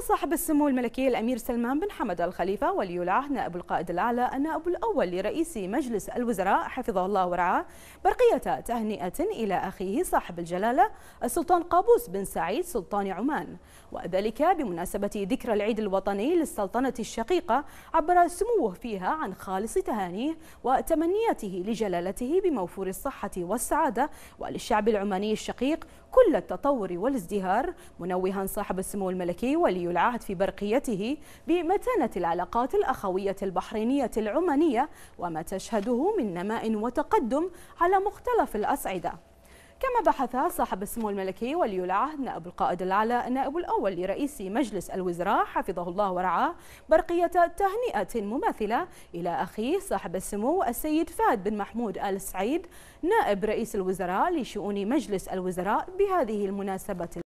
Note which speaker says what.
Speaker 1: صاحب السمو الملكي الأمير سلمان بن حمد الخليفة ولي العهد نائب القائد الأعلى النائب الأول لرئيس مجلس الوزراء حفظه الله ورعاه برقية تهنئة إلى أخيه صاحب الجلالة السلطان قابوس بن سعيد سلطان عمان وذلك بمناسبة ذكرى العيد الوطني للسلطنة الشقيقة عبر سموه فيها عن خالص تهانيه وتمنياته لجلالته بموفور الصحة والسعادة وللشعب العماني الشقيق كل التطور والازدهار منوها صاحب السمو الملكي ولي العهد في برقيته بمتانة العلاقات الأخوية البحرينية العمانية وما تشهده من نماء وتقدم على مختلف الأصعدة كما بحث صاحب السمو الملكي ولي العهد نائب القائد الأعلى النائب الأول لرئيس مجلس الوزراء حفظه الله ورعاه برقية تهنئة مماثلة إلى أخيه صاحب السمو السيد فهد بن محمود آل سعيد نائب رئيس الوزراء لشؤون مجلس الوزراء بهذه المناسبة